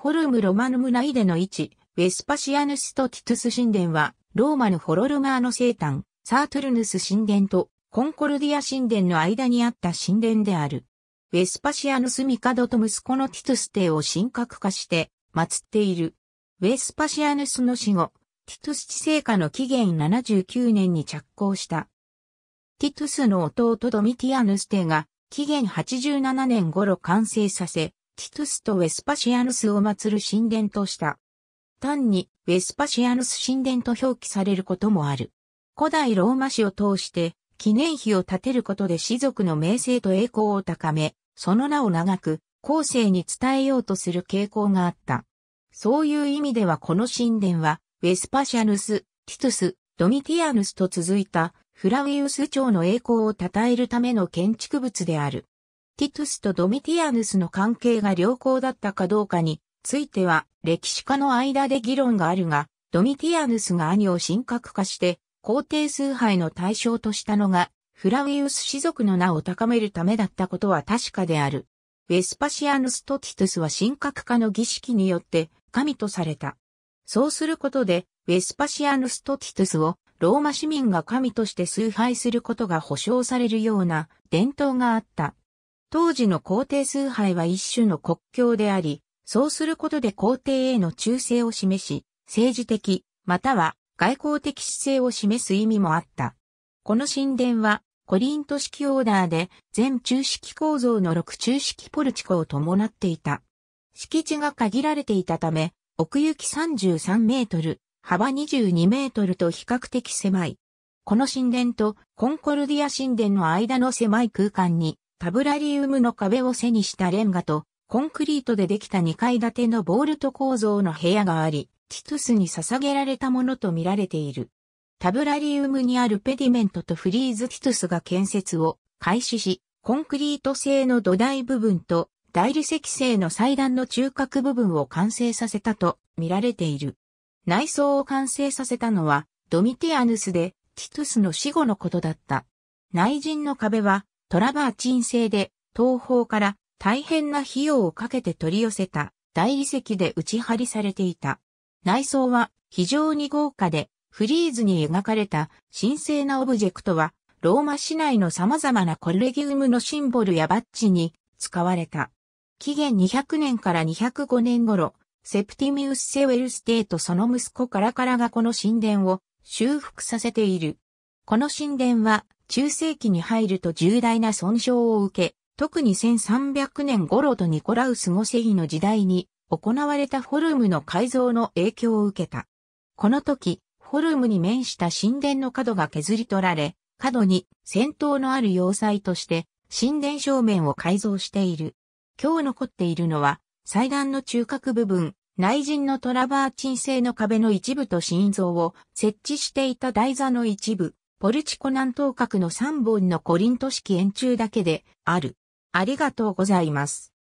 フォルム・ロマヌムナイデの位置、ウェスパシアヌスとティトゥス神殿は、ローマのホロルマーの生誕、サートルヌス神殿とコンコルディア神殿の間にあった神殿である。ウェスパシアヌス帝と息子のティトゥス帝を神格化して祀っている。ウェスパシアヌスの死後、ティトゥス治世下の紀元79年に着工した。ティトゥスの弟ドミティアヌス帝が紀元87年頃完成させ、ティトゥスとウェスパシアヌスを祀る神殿とした。単に、ウェスパシアヌス神殿と表記されることもある。古代ローマ史を通して、記念碑を建てることで士族の名声と栄光を高め、その名を長く、後世に伝えようとする傾向があった。そういう意味ではこの神殿は、ウェスパシアヌス、ティトゥス、ドミティアヌスと続いた、フラウィウス朝の栄光を称えるための建築物である。ティトゥスとドミティアヌスの関係が良好だったかどうかについては歴史家の間で議論があるが、ドミティアヌスが兄を神格化して皇帝崇拝の対象としたのがフラウィウス氏族の名を高めるためだったことは確かである。ウェスパシアヌスとティトゥスは神格化の儀式によって神とされた。そうすることで、ウェスパシアヌスとティトゥスをローマ市民が神として崇拝することが保証されるような伝統があった。当時の皇帝崇拝は一種の国境であり、そうすることで皇帝への忠誠を示し、政治的、または外交的姿勢を示す意味もあった。この神殿は、コリント式オーダーで、全中式構造の6中式ポルチコを伴っていた。敷地が限られていたため、奥行き33メートル、幅22メートルと比較的狭い。この神殿とコンコルディア神殿の間の狭い空間にタブラリウムの壁を背にしたレンガと、コンクリートでできた2階建てのボールト構造の部屋があり、ティトゥスに捧げられたものと見られている。タブラリウムにあるペディメントとフリーズティトゥスが建設を開始し、コンクリート製の土台部分と大理石製の祭壇の中核部分を完成させたと見られている。内装を完成させたのはドミティアヌスでティトゥスの死後のことだった。内陣の壁はトラバーチン製で、東方から大変な費用をかけて取り寄せた大理石で打ち張りされていた。内装は非常に豪華で、フリーズに描かれた神聖なオブジェクトは、ローマ市内の様々なコレギウムのシンボルやバッジに使われた。紀元200年から205年頃、セプティミウス・セウェルステーとその息子カラカラがこの神殿を修復させている。この神殿は中世紀に入ると重大な損傷を受け、特に1300年頃とニコラウス・ゴセ紀の時代に行われたフォルムの改造の影響を受けた。この時、フォルムに面した神殿の角が削り取られ、角に先頭のある要塞として神殿正面を改造している。今日残っているのは祭壇の中核部分、内陣のトラバーチン製の壁の一部と心臓を設置していた台座の一部、ポルチコ南東角の3本のコリント式円柱だけである。ありがとうございます。